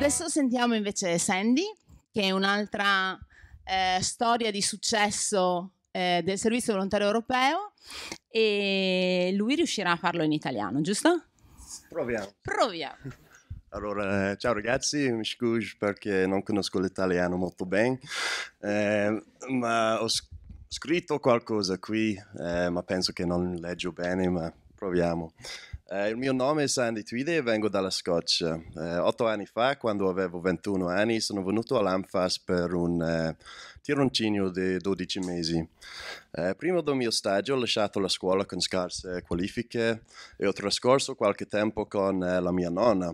Adesso sentiamo invece Sandy, che è un'altra eh, storia di successo eh, del Servizio Volontario Europeo e lui riuscirà a farlo in italiano, giusto? Proviamo. Proviamo. Allora, ciao ragazzi, mi scuso perché non conosco l'italiano molto bene, eh, ma ho scritto qualcosa qui, eh, ma penso che non leggo bene, ma proviamo. Eh, il mio nome è Sandy Tweedy e vengo dalla Scozia. Eh, otto anni fa, quando avevo 21 anni, sono venuto all'Anfas per un eh, tirocinio di 12 mesi. Eh, prima del mio stagio ho lasciato la scuola con scarse qualifiche e ho trascorso qualche tempo con eh, la mia nonna.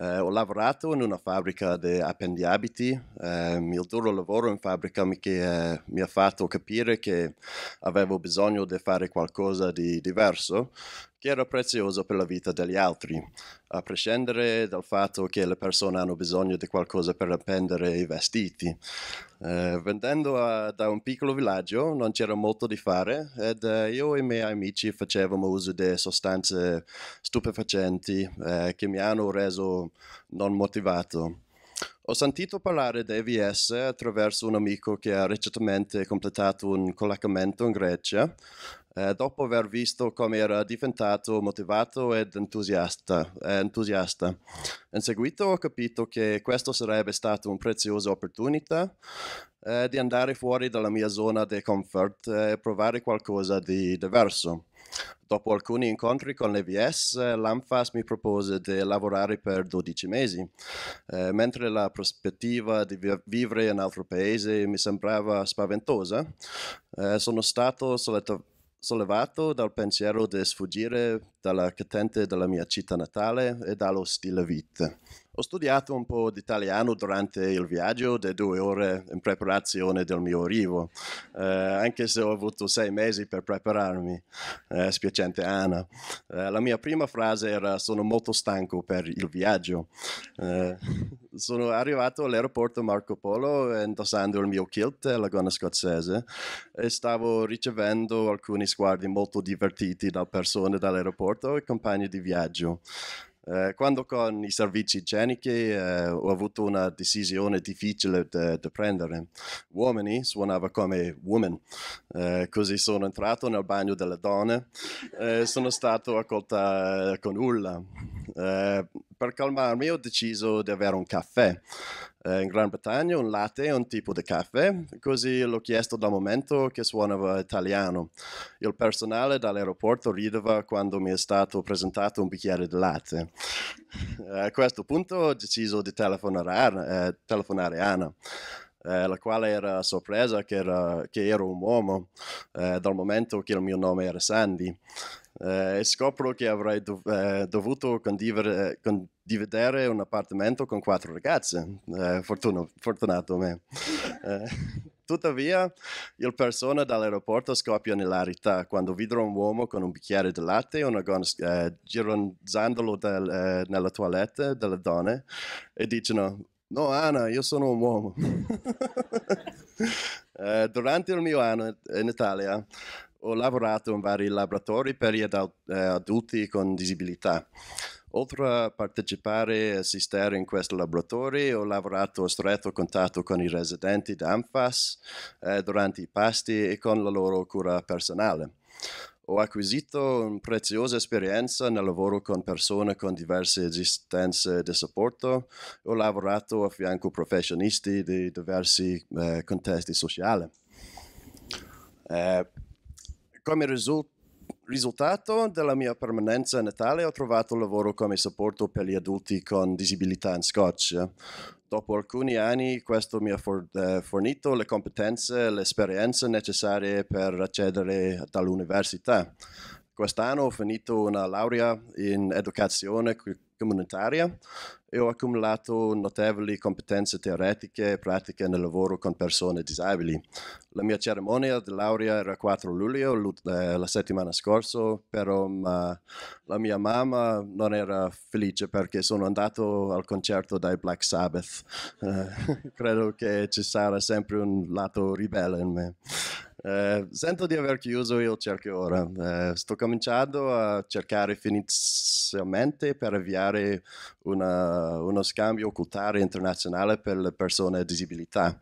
Eh, ho lavorato in una fabbrica di appendiabiti, eh, il duro lavoro in fabbrica mi, che, eh, mi, ha fatto capire che avevo bisogno di fare qualcosa di diverso, che era prezioso per la vita degli altri a prescindere dal fatto che le persone hanno bisogno di qualcosa per appendere i vestiti. Eh, vendendo a, da un piccolo villaggio non c'era molto da fare ed eh, io e i miei amici facevamo uso di sostanze stupefacenti eh, che mi hanno reso non motivato. Ho sentito parlare di AVS attraverso un amico che ha recentemente completato un collocamento in Grecia eh, dopo aver visto come era diventato motivato ed entusiasta, eh, entusiasta. In seguito ho capito che questo sarebbe stata una preziosa opportunità eh, di andare fuori dalla mia zona di comfort e provare qualcosa di diverso. Dopo alcuni incontri con l'EVS, l'ANFAS mi propose di lavorare per 12 mesi, eh, mentre la prospettiva di vi- vivere in un altro paese mi sembrava spaventosa. Eh, sono stato soleta- sollevato dal pensiero di sfuggire dalla catente della mia città natale e dallo stile vita. Ho studiato un po' di italiano durante il viaggio di due ore in preparazione del mio arrivo, eh, anche se ho avuto sei mesi per prepararmi, eh, spiacente Anna. Eh, la mia prima frase era sono molto stanco per il viaggio. Eh, sono arrivato all'aeroporto Marco Polo indossando il mio kilt e la gonna scozzese e stavo ricevendo alcuni sguardi molto divertiti da persone dall'aeroporto aeroporto e compagno di viaggio. Eh, quando con i servizi igienici eh, ho avuto una decisione difficile da, de, de prendere. Uomini suonava come woman, eh, così sono entrato nel bagno delle donne e eh, sono stato accolta eh, con urla. Eh, per calmarmi ho deciso di avere un caffè. Eh, in Gran Bretagna un latte è un tipo di caffè, così l'ho chiesto dal momento che suonava italiano. Il personale dall'aeroporto rideva quando mi è stato presentato un bicchiere di latte. Eh, a questo punto ho deciso di telefonare, eh, telefonare Anna. Eh, la quale era sorpresa che, era, che ero un uomo eh, dal momento che il mio nome era Sandy. Eh, e scopro che avrei dov- eh, dovuto condiver- eh, condividere un appartamento con quattro ragazze. Eh, fortuno, fortunato me. Eh, tuttavia, il persona dall'aeroporto scoppia nell'arità quando vidrò un uomo con un bicchiere di latte e una gonna gironzandolo del, nella toilette delle donne e dicono No, Anna, io sono un uomo. durante il mio anno in Italia ho lavorato in vari laboratori per gli eh, adulti con disabilità. Oltre a partecipare e assistere in questi laboratori, ho lavorato a stretto contatto con i residenti d'ANFAS eh, durante i pasti e con la loro cura personale. Ho acquisito una preziosa esperienza nel lavoro con persone con diverse esistenze di supporto. Ho lavorato a fianco di professionisti di diversi eh, contesti sociali. Eh, come risul- risultato della mia permanenza in Italia ho trovato lavoro come supporto per gli adulti con disabilità in Scozia. Dopo alcuni anni questo mi ha for- eh, fornito le competenze e l'esperienza necessarie per accedere all'università. Quest'anno ho finito una laurea in educazione comunitaria e ho accumulato notevoli competenze teoretiche e pratiche nel lavoro con persone disabili. La mia cerimonia di laurea era 4 luglio, eh, la settimana scorsa, però ma, la mia mamma non era felice perché sono andato al concerto dai Black Sabbath. Eh, credo che ci sarà sempre un lato ribelle in me. Eh, sento di aver chiuso il cerchio ora. Eh, sto cominciando a cercare finissimamente per avviare una, uno scambio culturale internazionale per le persone a disabilità.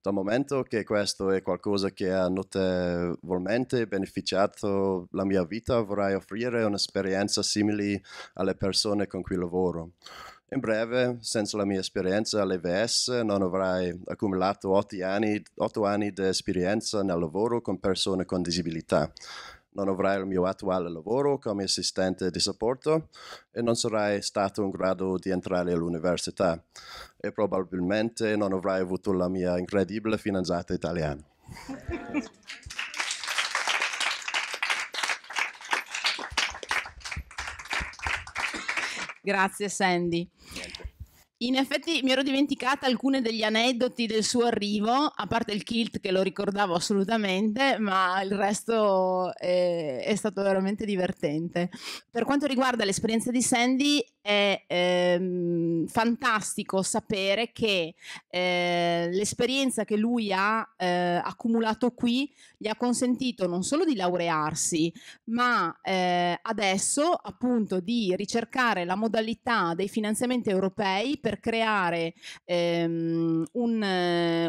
Dal momento che questo è qualcosa che ha notevolmente beneficiato la mia vita, vorrei offrire un'esperienza simile alle persone con cui lavoro. In breve, senza la mia esperienza all'EVS, non avrai accumulato otto anni, anni di esperienza nel lavoro con persone con disabilità. Non avrai il mio attuale lavoro come assistente di supporto e non sarai stato in grado di entrare all'università e probabilmente non avrai avuto la mia incredibile fidanzata italiana. Grazie Sandy. In effetti mi ero dimenticata alcune degli aneddoti del suo arrivo, a parte il kilt che lo ricordavo assolutamente, ma il resto è, eh, è stato veramente divertente. Per quanto riguarda l'esperienza di Sandy, è ehm, fantastico sapere che eh, l'esperienza che lui ha eh, accumulato qui gli ha consentito non solo di laurearsi, ma eh, adesso appunto di ricercare la modalità dei finanziamenti europei per creare ehm, un,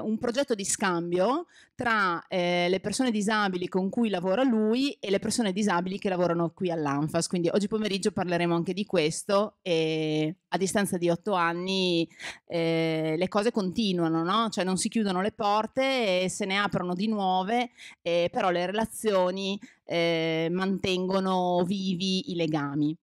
un, progetto di scambio tra eh, le persone disabili con cui lavora lui e le persone disabili che lavorano qui all'Anfas. Quindi oggi pomeriggio parleremo anche di questo. E e a distanza di otto anni eh, le cose continuano, no? cioè non si chiudono le porte e se ne aprono di nuove, eh, però le relazioni eh, mantengono vivi i legami.